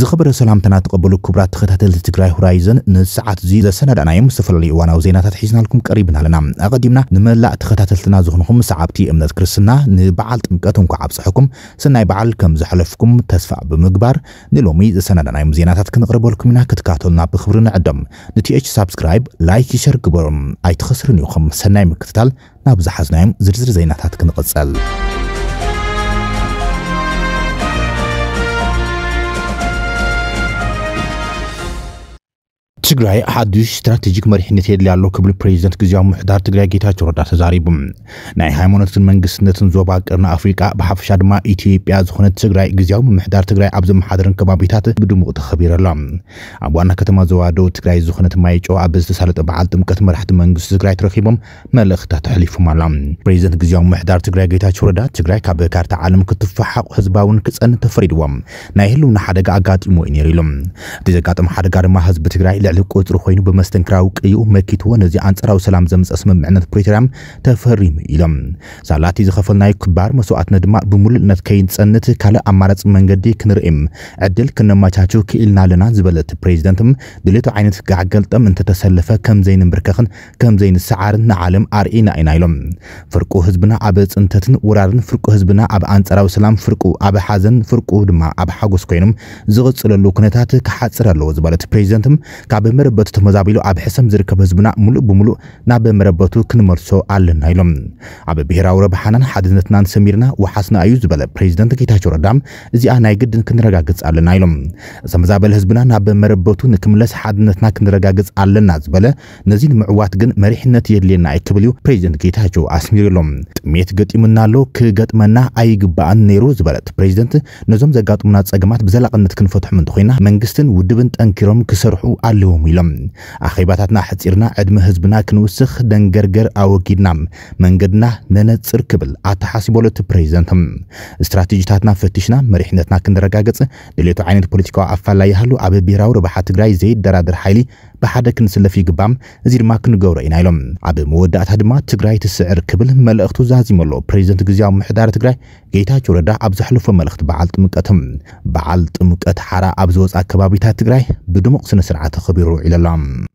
ዝኽብረ ሰላምትና ተቐበሉ ክቡራት ተኸታተልቲ ትግራይ ሆራይዘን ንሰዓት እዚ ዘሰናዳናዮም ዝተፈላለዩ እዋናዊ ዜናታት ሒዝናልኩም ቀሪብና ኣለና ኣቐዲምና ንመላእ ተኸታተልትና ዝኾንኩም ሰዓብቲ እምነት ክርስትና ንበዓል ጥምቀት እንኳ ኣብፅሐኩም ሰናይ በዓል ከም ዝሓለፍኩም ተስፋ ብምግባር ንሎሚ ዘሰናዳናዮም ዜናታት ክንቕርበልኩም ኢና ክትካተሉና ብክብሪ ንዕዶም ንቲኤች ሳብስክራይብ ላይክ ይሸር ግበሮም ኣይትኸስርን ኢኹም ሰናይ ምክትታል ናብ ዝሓዝናዮም ዝርዝር ዜናታት ክንቕፀል ትግራይ ሓዱሽ ስትራቴጂክ መሪሕነት የድል ኣሎ ክብል ፕሬዚደንት ግዜያዊ ምሕዳር ትግራይ ጌታቸው ረዳ ተዛሪቡ ናይ ሃይማኖትን መንግስትነትን ዞባ ቅርና ኣፍሪቃ ብሓፈሻ ድማ ኢትዮጵያ ዝኾነት ትግራይ ግዜያዊ ምምሕዳር ትግራይ ኣብ ዘመሓደርን ከባቢታት ብድሙቕ ተኸቢረ ኣሎ ኣብ ዋና ከተማ ዞባ ደቡብ ትግራይ ዝኾነት ማይጮ ኣብ ዝተሳለጠ በዓል ጥምቀት መራሕቲ መንግስቲ ትግራይ ተረኪቦም መልእኽትታት ተሕሊፎም ኣሎ ፕሬዚደንት ግዜያዊ ምሕዳር ትግራይ ጌታቸው ረዳ ትግራይ ካብ ካርታ ዓለም ክትፋሓቁ ህዝባውን ክፀንት ተፈሪድዎም ናይ ህልውና ሓደጋ ኣጋጢሞ እዩ ነይሩ ኢሎም እቲ ዘጋጥመ ሓደጋ ድማ ህዝቢ ትግራይ ልዕሊ ቁፅሪ ኮይኑ ብመስተንክራዊ ቅይኡ መኪትዎ ነዚ ኣንፀራዊ ሰላም ዘምፀ ስምምዕነት ፕሪቶርያም ተፈሪሙ ኢሎም ሳላቲ ዝኸፈልናዩ ክባር መስዋዕትነት ድማ ብምሉእነት ከይንፀንት ካልእ ኣማራፂ መንገዲ ክንርኢም ዕድል ክነማቻችው ክኢልና ኣለና ዝበለት ፕሬዚደንት ድሌቱ ዓይነት ጋዕገልጠም እንተተሰለፈ ከምዘይንብርከኽን ከምዘይንሰዓርን ንዓለም ኣርኢና ኢና ኢሎም ፍርቁ ህዝብና ኣብ ፅንተትን ውራርን ፍርቁ ህዝብና ኣብ ኣንፀራዊ ሰላም ፍርቁ ኣብ ሓዘን ፍርቁ ድማ ኣብ ሓጎስ ኮይኖም ዝቕፅለሉ ኩነታት ክሓፅር ኣለዎ ዝበለት ፕሬዚደንት ካብ ብመረበቱ ተመዛቢሉ ኣብ ሕሰም ዝርከብ ህዝብና ሙሉእ ብሙሉእ ናብ መረበቱ ክንመልሶ ኣለና ኢሎም ኣብ ብሄራዊ ረብሓናን ሓድነትናን ሰሚርና ወሓስና እዩ ዝበለ ፕሬዚደንት ጌታቸው ረዳም እዚኣ ናይ ግድን ክንረጋግፅ ኣለና ኢሎም ተመዛበለ ህዝብና ናብ መረበቱ ንክምለስ ሓድነትና ክንረጋግፅ ኣለና ዝበለ ነዚ ንምዕዋት ግን መሪሕነት የድልየና ኣይክብል እዩ ፕሬዚደንት ጌታቸው ኣስሚሩ ኢሎም ጥሜት ገጢሙና ኣሎ ክገጥመና ኣይግባኣን ነይሩ ዝበለት ፕሬዚደንት ነዞም ዘጋጥሙና ፀገማት ብዘላቕነት ክንፈትሖም እንተኮይና መንግስትን ውድብን ጠንኪሮም ክሰርሑ ኣለዎም ኢሎም ኣኼባታትና ሕፂርና ዕድመ ህዝብና ክንውስኽ ደንገርገር ኣወጊድና መንገድና ነነፅር ክብል ኣተሓሲበሉ ፕሬዚደንቶም እስትራቴጂታትና ፈቲሽና መሪሕነትና ክንረጋገፅ ድሌቱ ዓይነት ፖለቲካዊ ኣፋላ ይሃሉ ኣብ ብሔራዊ ረብሓ ትግራይ ዘይደራድር ሓይሊ ብሓደ ክንስለፍ ይግባም እዚ ድማ ክንገብሮ ኢና ኢሎም ኣብ መወዳእታ ድማ ትግራይ ትስዕር ክብል መልእኽቱ ኣሎ ፕሬዚደንት ግዜዊ ምሕዳር ትግራይ ጌታቸው ረዳ ኣብ ዘሕለፎ መልእኽቲ በዓል ጥምቀቶም በዓል ጥምቀት ሓራ ኣብ ዝወፃ ከባቢታት ትግራይ ብድሙቕ ስነ ስርዓት ተኸቢሩ الى العم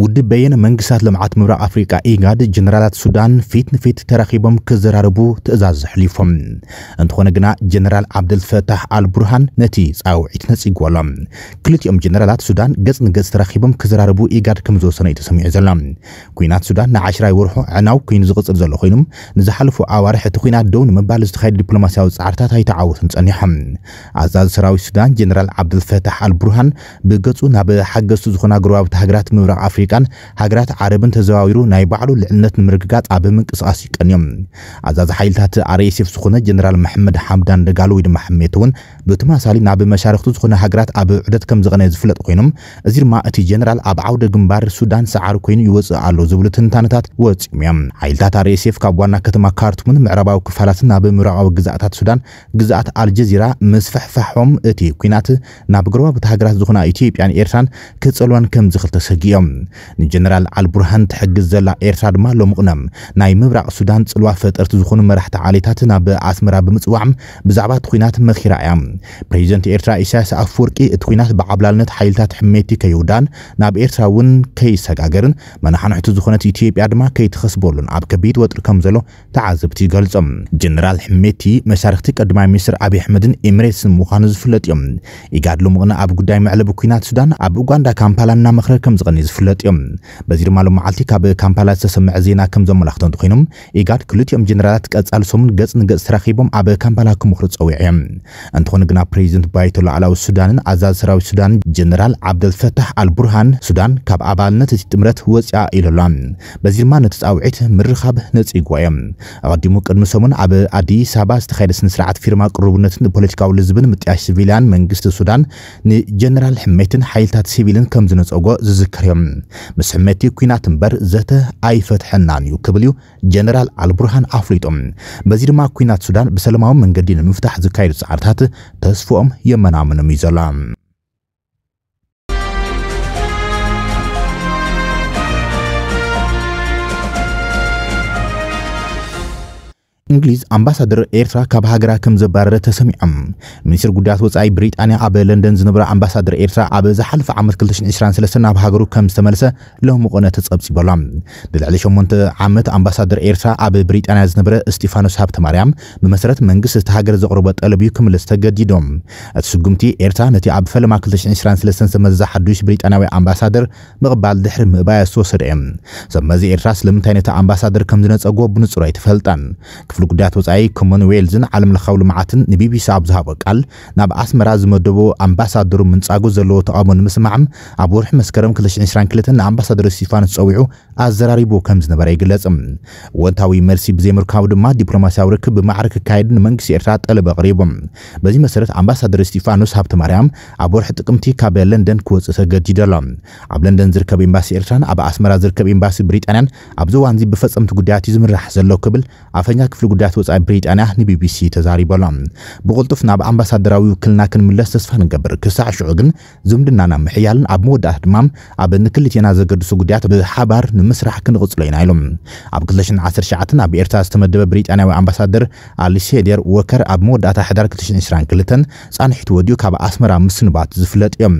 ودي بين منگسات لمعات مبرع آفریقا ايغاد جنرالات سودان فيت نفيت ترخیبم كزراربو تزاز حليفهم انتخونا جنا جنرال عبد الفتاح البرهان نتیز او عیتنس كلت يوم جنرالات سودان قز نقز ترخیبم كزراربو ايغاد كمزو سنة سمیع زلم كوينات سودان نعاشرا يورحو عناو كوين زغز ارزالو خينم نزحلفو آوارح تخوینا دون مبالز تخيل دیپلوماسیاو زعرتات های تعاوتن تانیحم عزاز سراوي سودان جنرال عبد الفتاح البرهان بقزو ناب حقستو زخونا گرواب تهاگرات مبرع آفریقا ኣፍሪቃን ሃገራት ዓረብን ተዘዋዊሩ ናይ ባዕሉ ልዕልነት ንምርግጋፅ ኣብ ምንቅስቃስ ይቀን ኣዛዚ ሓይልታት ኣርኤስፍ ዝኾነ ጀነራል መሐመድ ሓምዳን ደጋሉ ወይ ድማ ሓሜት እውን ብተመሳሊ ናብ መሻርክቱ ዝኾነ ሃገራት ኣብ ውዕደት ከም ዝቐነ ዝፍለጥ ኮይኖም እዚ ድማ እቲ ጀነራል ኣብ ዓውደ ግንባር ሱዳን ሰዓር ኮይኑ ይወፅእ ኣሎ ዝብሉ ትንታነታት ወፂሙ እዮም ሓይልታት ኣርኤስፍ ካብ ዋና ከተማ ካርቱምን ምዕራባዊ ክፋላትን ናብ ምራቃዊ ግዛእታት ሱዳን ግዛኣት ኣልጀዚራ ምስፍሕፋሖም እቲ ኩናት ናብ ግረባ ሃገራት ዝኾና ኢትዮጵያን ኤርትራን ክፀልዋን ከም ዝኽል ተሰጊኦም ንጀነራል ኣልቡርሃን ትሕግዝ ዘላ ኤርትራ ድማ ሎምቑነም ናይ ምብራቕ ሱዳን ፅልዋ ፈጠርቲ ዝኾኑ መራሕቲ ዓሌታት ናብ ኣስመራ ብምፅዋዕ ብዛዕባ እቲ ኩናት መኪራ እያ ፕሬዚደንት ኤርትራ ኢሳያስ ኣፈወርቂ እቲ ኩናት ብዓብላልነት ሓይልታት ሕሜቲ ከይውዳን ናብ ኤርትራ እውን ከይሰጋገርን መናሓንሕቲ ዝኾነት ኢትዮጵያ ድማ ከይትኸስበሉን ኣብ ከቢድ ወጥሪ ከም ዘሎ ተዓዘብቲ ይገልፆም ጀነራል ሕሜቲ መሳርክቲ ቀዳማይ ሚኒስትር ኣብዪ ኣሕመድን ኤምሬትስን ምዃኑ ዝፍለጥ እዮም ኢጋድ ሎምቕነ ኣብ ጉዳይ መዕለቢ ኩናት ሱዳን ኣብ ኡጋንዳ ካምፓላ እናመኽረ ከም ዝቐኒ ዝፍለጥ እዮም በዚ ድማ ሎም መዓልቲ ካብ ካምፓላ ዝተሰምዐ ዜና ከም ዘመላኽቶ ኮይኖም ኢጋድ ክልቲኦም ጀነራላት ቀጻሊ ሰሙን ገጽ ንገጽ ተራኺቦም ኣብ ካምፓላ ክምኽሩ ፀዊዑ እዮም እንትኾኑ ግና ፕሬዚደንት ባይቶ ላዕላዊ ሱዳንን ኣዛዝ ሰራዊት ሱዳንን ጀነራል ዓብደልፈታሕ ኣልቡርሃን ሱዳን ካብ ኣባልነት እቲ ጥምረት ወፂያ ኢለላ በዚ ድማ ነቲ ፃውዒት ምርኻብ ነፂግዋ እዮም ኣቐዲሙ ቅድሚ ሰሙን ኣብ ኣዲስ ኣበባ ዝተኻየደ ስነስርዓት ፊርማ ቅርቡነትን ፖለቲካዊ ልዝብን ምጥያሽ ሲቪልያን መንግስቲ ሱዳን ንጀነራል ሕሜትን ሓይልታት ሲቪልን ከም ዝነፀጎ ዝዝከር እዮም ምስ ሕመቲ ኩናት እምበር ዘተ ኣይፈትሐናን እዩ ክብል እዩ ጀነራል ኣልቡርሃን ኣፍሊጦም በዚ ድማ ኩናት ሱዳን ብሰላማዊ መንገዲ ንምፍታሕ ዝካየዱ ፃዕርታት ተስፍኦም የመናምኖም እዩ ዘሎ እንግሊዝ አምባሳደር ኤርትራ ካብ ሃገራ ከም ዘባረረ ተሰሚዖም ሚኒስትር ጉዳያት ወፃኢ ብሪጣንያ ኣብ ለንደን ዝነብረ ኣምባሳደር ኤርትራ ኣብ ዝሓለፈ ዓመት 2023 ናብ ሃገሩ ከም ዝተመለሰ ሎሚ ቆነ ተፀብፂበሎም ብልዕሊ 8 ዓመት ኣምባሳደር ኤርትራ ኣብ ብሪጣንያ ዝነበረ እስጢፋኖስ ሃብተማርያም ብመሰረት መንግስቲ እቲ ሃገር ዘቕርቦ ጠለብ እዩ ክምለስ ተገዲዶም እቲ ስጉምቲ ኤርትራ ነቲ ኣብ ፈለማ 2023 ዝተመዘዘ ሓዱሽ ብሪጣንያዊ ኣምባሳደር ምቕባል ድሕሪ ምእባያ ዝተወሰደ እዮም ሰብ መዚ ኤርትራ ስለምንታይ ነቲ ኣምባሳደር ከም ዝነፀግዎ ብንፁር ኣይትፈልጣን ክፍል ክፍሊ ጉዳያት ወፃኢ ኮመንዌልዝን ዓለም ለኻዊ ልምዓትን ንቢቢሲ ኣብ ዝሃቦ ቃል ናብ ኣስመራ ዝመደቦ ኣምባሳደሩ ምንጻጉ ዘለዎ ተቃውሞ ንምስማዕም ኣብ ወርሒ መስከረም 2022 ንኣምባሳደር ስቲፋን ዝፀዊዑ ኣዘራሪቡ ከም ዝነበረ ይግለጽ ወንታዊ መልሲ ብዘይምርካቡ ድማ ዲፕሎማስያዊ ርክብ ብማዕረ ክካየድ ንመንግስቲ ኤርትራ ጠለብ ኣቕሪቦም በዚ መሰረት ኣምባሳደር ስቲፋኖስ ሃብቲ ማርያም ኣብ ወርሒ ጥቅምቲ ካብ ለንደን ክወፅእ ተገዲዱ ኣሎ ኣብ ለንደን ዝርከብ ኤምባሲ ኤርትራን ኣብ ኣስመራ ዝርከብ ኤምባሲ ብሪጣንያን ኣብዚ እዋን እዚ ብፈፀምቲ ጉዳያት እዩ ዝምራሕ ዘሎ ክብል ኣፈኛ ክፍ ክፍሊ ጉዳያት ወፃኢ ብሪጣንያ ንቢቢሲ ተዛሪበሎ ብቕልጡፍ ናብ ኣምባሳደራዊ ውክልና ክንምለስ ተስፋ ንገብር ክሳዕ ሽዑ ግን ዝምድናና ምሕያልን ኣብ መወዳእታ ድማ ኣብ ንክልቴና ዘገድሱ ጉዳያት ብሓባር ንምስራሕ ክንቕፅሎ ኢና ኢሎም ኣብ 2019 ኣብ ኤርትራ ዝተመደበ ብሪጣንያዊ ኣምባሳደር ኣሊሴደር ወከር ኣብ መወዳእታ ሕዳር 2022 ፃንሒት ወዲኡ ካብ ኣስመራ ምስንባት ዝፍለጥ እዮም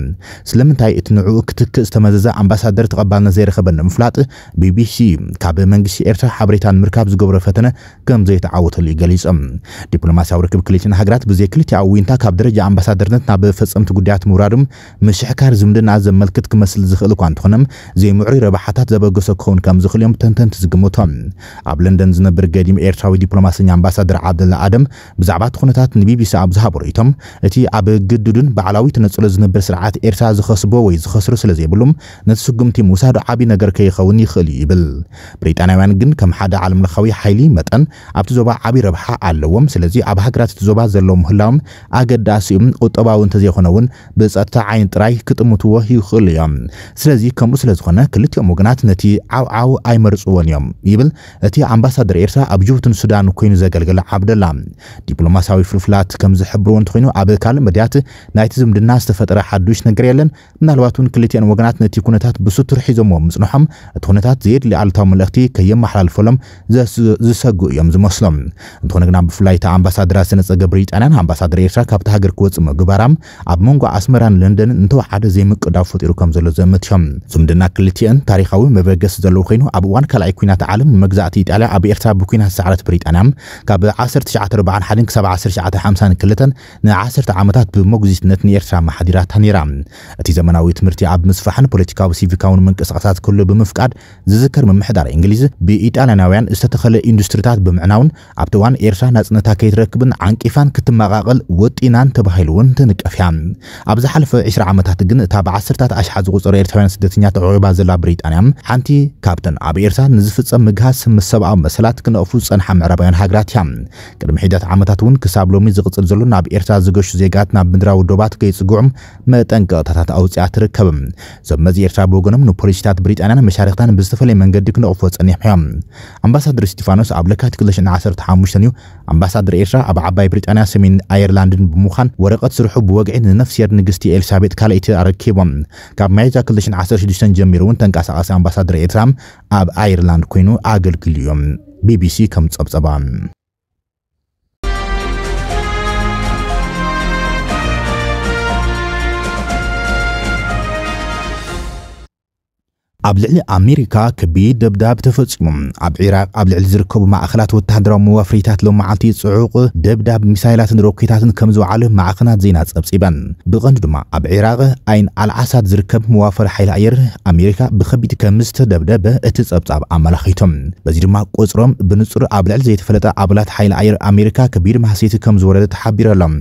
ስለምንታይ እቲ ንዕኡ ክትክእ ዝተመዘዘ ኣምባሳደር ተቐባልነት ዘይረኸበ ንምፍላጥ ቢቢሲ ካብ መንግስቲ ኤርትራ ሓበሬታ ንምርካብ ዝገብሮ ፈተነ ከም ዘይተዓወተሉ እዩ ገሊፆም ዲፕሎማስያዊ ርክብ ክልቲአን ሃገራት ብዘይ ብዘይክልቲኣ ውይንታ ካብ ደረጃ ኣምባሳደርነት ናብ ፈፀምቲ ጉዳያት ምውራድም ምሽሕካር ዝምድና ዘመልክት ክመስል ዝኽእል እኳ እንትኾነም ዘይምዕሩይ ረብሓታት ዘበገሶ ክኸውን ከም ዝኽእል እዮም ተንተንቲ ዝግምቶም ኣብ ለንደን ዝነብር ገዲም ኤርትራዊ ዲፕሎማስኛ ኣምባሳደር ዓብደላ ኣደም ብዛዕባ እቲ ኩነታት ንቢቢሲ ኣብ ዝሃቦ ርእቶም እቲ ኣብ ግድድን በዕላዊ ተነፅሎ ዝነብር ስርዓት ኤርትራ ዝኸስቦ ወይ ዝኸስሮ ስለ ዘይብሉም ነቲ ስጉምቲ ምውሳዶ ዓብዪ ነገር ከይኸውን ይኽእል እዩ ይብል ብሪጣንያውያን ግን ከም ሓደ ዓለምለኻዊ ሓይሊ መጠን ኣብቲ ዞባ ዓብዪ ረብሓ ኣለዎም ስለዚ ኣብ ሃገራት እቲ ዞባ ዘሎ ምህላዎም ኣገዳሲ እዩ ቁጠባዊ እንተዘይኮነ እውን ብፀጥታ ዓይን ጥራይ ክጥምትዎ ይኽእሉ እዮም ስለዚ ከምኡ ስለ ዝኾነ ክልቲኦም ወገናት ነቲ ዓብዓው ኣይመርፅዎን እዮም ይብል እቲ ኣምባሳደር ኤርትራ ኣብ ጅቡትን ሱዳን ኮይኑ ዘገልገለ ዓብደላ ዲፕሎማሳዊ ፍልፍላት ከም ዝሕብርዎ እንተኮይኑ ኣብ ካልእ መድያት ናይቲ ዝምድና ዝተፈጠረ ሓዱሽ ነገር የለን ምናልባት እውን ክልቲአን ወገናት ነቲ ኩነታት ብስቱር ሒዞሞ ምፅንሖም እቲ ኩነታት ዘየድሊ ኣሉታዊ መልእኽቲ ከየመሓላልፈሎም ዝሰጉ እዮም ዝመስሉ ይመስሎም እንተኾነ ግና ብፍላይ ኣምባሳደራ ስነ ፀገ ብሪጣንያን ኣምባሳደር ኤርትራ ካብቲ ሃገር ክወፅ ምግባራም ኣብ መንጎ ኣስመራን ለንደንን እንተወሓደ ዘይምቅዳብ ፈጢሩ ከም ዘሎ ዘመትዮም ዝምድና ክልቲአን ታሪካዊ መበገስ ዘለዎ ኮይኑ ኣብ እዋን ካልኣይ ኩናት ዓለም መግዛእቲ ኢጣልያ ኣብ ኤርትራ ብኩናት ሰዕረት ብሪጣንያ ካብ 1941 ክሳብ 1952 ን10 ዓመታት ብሞግዚትነት ንኤርትራ ማሓዲራታ ነይራ እቲ ዘመናዊ ትምህርቲ ኣብ ምስፋሕን ፖለቲካዊ ሲቪካውን ምንቅስቃሳት ክህሉ ብምፍቃድ ዝዝከር ምምሕዳር እንግሊዝ ብኢጣልያናውያን ዝተተኸለ ኢንዱስትሪታት ብምዕናው ምርኣውን ኣብቲ እዋን ኤርትራ ናፅነታ ከይትረክብን ዓንቂፋን ክትመቓቐል ወጢናን ተባሂሉ እውን ትንቀፍ እያ ኣብ ዝሓለፈ 20 ዓመታት ግን እታ ብዓስርታት ኣሽሓ ዝቑፀሩ ኤርትራውያን ስደተኛት ዕቑባ ዘላ ብሪጣንያ ሓንቲ ካብተን ኣብ ኤርትራ ንዝፍፀም ምግሃስ ምስ ሰብኣዊ መሰላት ክነቕፉ ዝፀንሓ ምዕራባውያን ሃገራት እያ ቅድሚ ሒደት ዓመታት እውን ክሳብ ሎሚ ዝቕፅል ዘሎ ናብ ኤርትራ ዝገሹ ዜጋት ናብ ምድራዊ ዶባት ከይፅጉዑም መጠንቀቕታታት ኣውፅያ ትርከብ እዞም መዚ ኤርትራ ብወገኖም ንፖሊሲታት ብሪጣንያን መሻርክታን ብዝተፈለየ መንገዲ ክነቕፎ ፀኒሖም እዮም ኣምባሳደር ስጢፋኖስ ኣብ ለካቲ 2 2015 እዩ ኣምባሳደር ኤርትራ ኣብ ዓባይ ብሪጣንያ ሰሜን ኣየርላንድን ብምዃን ወረቐት ስርሑ ብወግዒ ንነፍስየር ንግስቲ ኤልሳቤጥ ካልእቲ ኣረኪቦም ካብ መያጃ 216 ጀሚሩ እውን ተንቀሳቐሲ ኣምባሳደር ኤርትራ ኣብ ኣየርላንድ ኮይኑ ኣገልግል እዮም ቢቢሲ ከም ጸብጸባ ኣብ ልዕሊ ኣሜሪካ ከቢድ ደብዳብ ተፈጺሙ ኣብ ዒራቅ ኣብ ልዕሊ ዝርከቡ ማእኸላት ወተሃደራዊ መዋፍሪታት ሎመዓልቲ ጽዑቕ ደብዳብ ሚሳይላትን ሮኬታትን ከም ዝወዓሉ ማዕኸናት ዜና ጸብጺበን ብቐንዲ ድማ ኣብ ዒራቅ ዓይን ኣልዓሳድ ዝርከብ መዋፈሪ ሓይሊ ኣየር ኣሜሪካ ብከቢድ ከም ዝተደብደበ እቲ ጸብጻብ ኣመላኺቶም በዚ ድማ ቁፅሮም ብንጹር ኣብ ልዕሊ ዘይተፈለጠ ኣባላት ሓይሊ ኣየር ኣሜሪካ ከቢድ ማህሴቲ ከም ዝወረደ ተሓቢሩ ኣሎም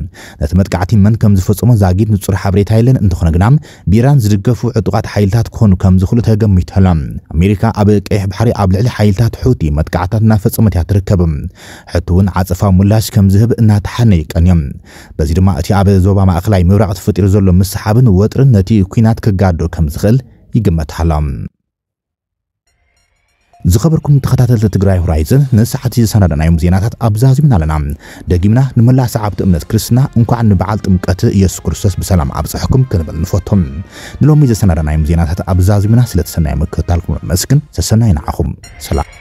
ነቲ መጥቃዕቲ መን ከም ዝፈጸሞ ዛጊድ ንጹር ሓበሬታ የለን እንተኾነ ግና ብኢራን ዝድገፉ ዕጡቓት ሓይልታት ክኾኑ ከም ዝኽእሉ ተገ ተቐሚጡላ ኣሜሪካ ኣብ ቀይሕ ባሕሪ ኣብ ልዕሊ ሓይልታት ሑቲ መጥቃዕታት እናፈፀመት እያ ትርከብ ሕቲ እውን ዓፀፋ ምላሽ ከም ዝህብ እናተሓነ ይቀን እዮም በዚ ድማ እቲ ኣብ ዞባ ማእኸላይ ምብራቅ ተፈጢሩ ዘሎ ምስሓብን ወጥርን ነቲ ኩናት ክጋዶ ከም ዝኽእል ይግመትሃሎም ዝኸበርኩም ተኸታተልቲ ትግራይ ሆራይዘን ንሰዓት ዝሰናዳናዮም ዜናታት ኣብዛዚምና ኣለና ደጊምና ንመላእ ሰዓብቲ እምነት ክርስትና እንኳዕ ንበዓል ጥምቀት ኢየሱስ ክርስቶስ ብሰላም ኣብፅሕኩም ክንብል ንፈቶም ንሎሚ ዘሰናዳናዮም ዜናታት ኣብዛዚምና ስለተሰናይ ምክታልኩም መስግን ዘሰናይ ንዓኹም ሰላም